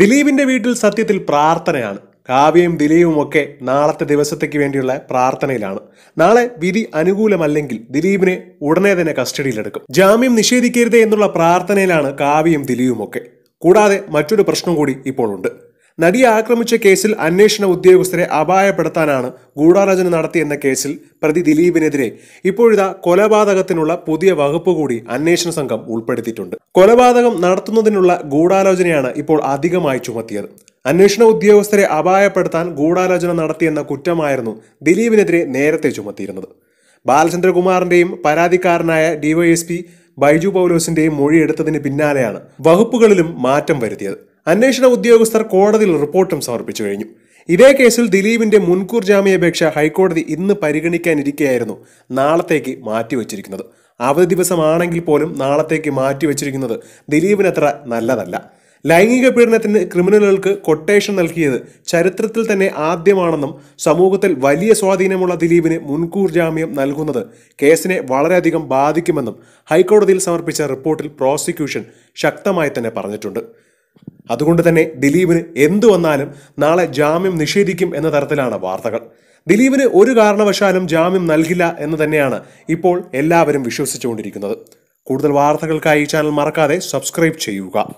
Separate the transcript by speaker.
Speaker 1: ദിലീപിന്റെ വീട്ടിൽ സത്യത്തിൽ പ്രാർത്ഥനയാണ് കാവ്യയും ദിലീപും ഒക്കെ നാളത്തെ ദിവസത്തേക്ക് വേണ്ടിയുള്ള പ്രാർത്ഥനയിലാണ് നാളെ വിധി അനുകൂലമല്ലെങ്കിൽ ദിലീപിനെ ഉടനെ തന്നെ കസ്റ്റഡിയിലെടുക്കും ജാമ്യം നിഷേധിക്കരുത് എന്നുള്ള പ്രാർത്ഥനയിലാണ് കാവ്യയും ദിലീപും ഒക്കെ കൂടാതെ മറ്റൊരു പ്രശ്നം കൂടി ഇപ്പോഴുണ്ട് നടിയെ ആക്രമിച്ച കേസിൽ അന്വേഷണ ഉദ്യോഗസ്ഥരെ അപായപ്പെടുത്താനാണ് ഗൂഢാലോചന നടത്തിയെന്ന കേസിൽ പ്രതി ദിലീപിനെതിരെ ഇപ്പോഴിതാ കൊലപാതകത്തിനുള്ള പുതിയ വകുപ്പ് കൂടി അന്വേഷണ സംഘം ഉൾപ്പെടുത്തിയിട്ടുണ്ട് കൊലപാതകം നടത്തുന്നതിനുള്ള ഗൂഢാലോചനയാണ് ഇപ്പോൾ അധികമായി ചുമത്തിയത് അന്വേഷണ ഉദ്യോഗസ്ഥരെ അപായപ്പെടുത്താൻ ഗൂഢാലോചന നടത്തിയെന്ന കുറ്റമായിരുന്നു ദിലീപിനെതിരെ നേരത്തെ ചുമത്തിയിരുന്നത് ബാലചന്ദ്രകുമാറിന്റെയും പരാതിക്കാരനായ ഡിവൈഎസ്പി ബൈജു പൗലോസിന്റെയും മൊഴിയെടുത്തതിന് പിന്നാലെയാണ് വകുപ്പുകളിലും മാറ്റം വരുത്തിയത് അന്വേഷണ ഉദ്യോഗസ്ഥർ കോടതിയിൽ റിപ്പോർട്ടും സമർപ്പിച്ചു കഴിഞ്ഞു ഇതേ കേസിൽ ദിലീപിന്റെ മുൻകൂർ ജാമ്യാപേക്ഷ ഹൈക്കോടതി ഇന്ന് പരിഗണിക്കാനിരിക്കെയായിരുന്നു നാളത്തേക്ക് മാറ്റിവച്ചിരിക്കുന്നത് അവധി ദിവസമാണെങ്കിൽ പോലും നാളത്തേക്ക് മാറ്റിവെച്ചിരിക്കുന്നത് ദിലീപിനത്ര നല്ലതല്ല ലൈംഗിക പീഡനത്തിന് ക്രിമിനലുകൾക്ക് കൊട്ടേഷൻ നൽകിയത് ചരിത്രത്തിൽ തന്നെ ആദ്യമാണെന്നും സമൂഹത്തിൽ വലിയ സ്വാധീനമുള്ള ദിലീപിന് മുൻകൂർ ജാമ്യം നൽകുന്നത് കേസിനെ വളരെയധികം ബാധിക്കുമെന്നും ഹൈക്കോടതിയിൽ സമർപ്പിച്ച റിപ്പോർട്ടിൽ പ്രോസിക്യൂഷൻ ശക്തമായി തന്നെ പറഞ്ഞിട്ടുണ്ട് അതുകൊണ്ട് തന്നെ ദിലീപിന് എന്തു വന്നാലും നാളെ ജാമ്യം നിഷേധിക്കും എന്ന തരത്തിലാണ് വാർത്തകൾ ദിലീപിന് ഒരു കാരണവശാലും ജാമ്യം നൽകില്ല എന്ന് തന്നെയാണ് ഇപ്പോൾ എല്ലാവരും വിശ്വസിച്ചുകൊണ്ടിരിക്കുന്നത് കൂടുതൽ വാർത്തകൾക്കായി ചാനൽ മറക്കാതെ സബ്സ്ക്രൈബ് ചെയ്യുക